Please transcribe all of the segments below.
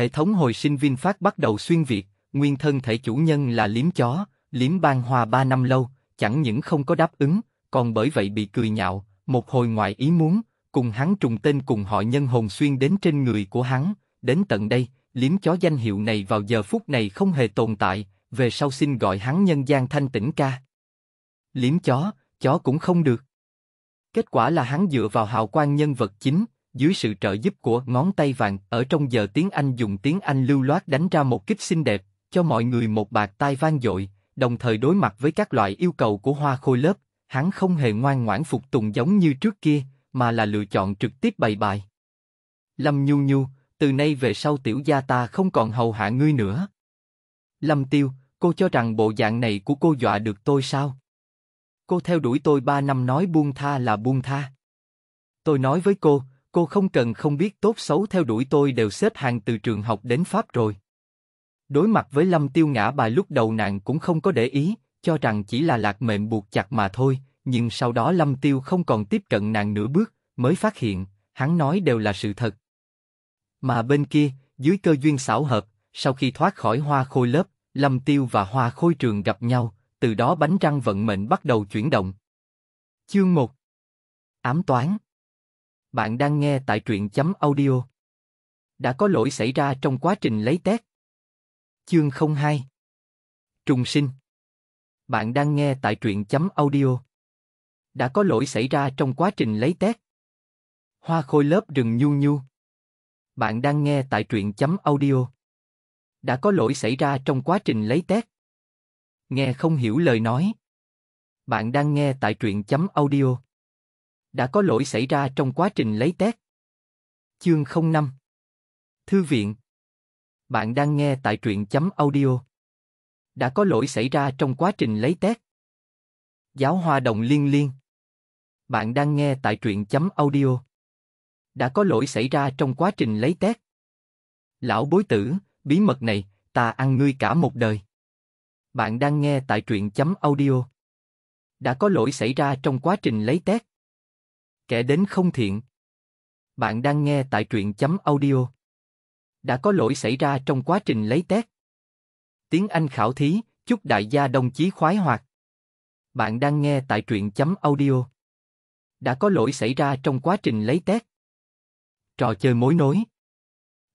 Hệ thống hồi sinh VinFast bắt đầu xuyên Việt, nguyên thân thể chủ nhân là liếm chó, liếm ban hòa 3 năm lâu, chẳng những không có đáp ứng, còn bởi vậy bị cười nhạo, một hồi ngoại ý muốn, cùng hắn trùng tên cùng họ nhân hồn xuyên đến trên người của hắn, đến tận đây, liếm chó danh hiệu này vào giờ phút này không hề tồn tại, về sau xin gọi hắn nhân gian thanh tĩnh ca. Liếm chó, chó cũng không được. Kết quả là hắn dựa vào hào quang nhân vật chính, dưới sự trợ giúp của ngón tay vàng, ở trong giờ tiếng Anh dùng tiếng Anh lưu loát đánh ra một kích xinh đẹp, cho mọi người một bạt tai vang dội, đồng thời đối mặt với các loại yêu cầu của hoa khôi lớp, hắn không hề ngoan ngoãn phục tùng giống như trước kia, mà là lựa chọn trực tiếp bày bài. Lâm Nhu Nhu, từ nay về sau tiểu gia ta không còn hầu hạ ngươi nữa. Lâm Tiêu, cô cho rằng bộ dạng này của cô dọa được tôi sao? Cô theo đuổi tôi ba năm nói buông tha là buông tha. Tôi nói với cô, cô không cần không biết tốt xấu theo đuổi tôi đều xếp hàng từ trường học đến Pháp rồi. Đối mặt với Lâm Tiêu ngã bài lúc đầu nàng cũng không có để ý, cho rằng chỉ là lạc mệnh buộc chặt mà thôi, nhưng sau đó Lâm Tiêu không còn tiếp cận nàng nửa bước, mới phát hiện, hắn nói đều là sự thật. Mà bên kia, dưới cơ duyên xảo hợp, sau khi thoát khỏi hoa khôi lớp, Lâm Tiêu và hoa khôi trường gặp nhau, từ đó bánh răng vận mệnh bắt đầu chuyển động. Chương 1 Ám toán bạn đang nghe tại truyện chấm audio. Đã có lỗi xảy ra trong quá trình lấy test. Chương 02 Trùng sinh Bạn đang nghe tại truyện chấm audio. Đã có lỗi xảy ra trong quá trình lấy test. Hoa khôi lớp rừng nhu nhu. Bạn đang nghe tại truyện chấm audio. Đã có lỗi xảy ra trong quá trình lấy test. Nghe không hiểu lời nói. Bạn đang nghe tại truyện chấm audio đã có lỗi xảy ra trong quá trình lấy test. Chương 05 Thư viện Bạn đang nghe tại truyện chấm audio. Đã có lỗi xảy ra trong quá trình lấy test. Giáo hoa đồng liên liên Bạn đang nghe tại truyện chấm audio. Đã có lỗi xảy ra trong quá trình lấy test. Lão bối tử, bí mật này, ta ăn ngươi cả một đời. Bạn đang nghe tại truyện chấm audio. Đã có lỗi xảy ra trong quá trình lấy test. Kẻ đến không thiện. Bạn đang nghe tại truyện chấm audio. Đã có lỗi xảy ra trong quá trình lấy test. Tiếng Anh khảo thí, chúc đại gia đồng chí khoái hoạt. Bạn đang nghe tại truyện chấm audio. Đã có lỗi xảy ra trong quá trình lấy test. Trò chơi mối nối.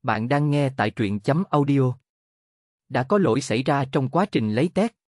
Bạn đang nghe tại truyện chấm audio. Đã có lỗi xảy ra trong quá trình lấy test.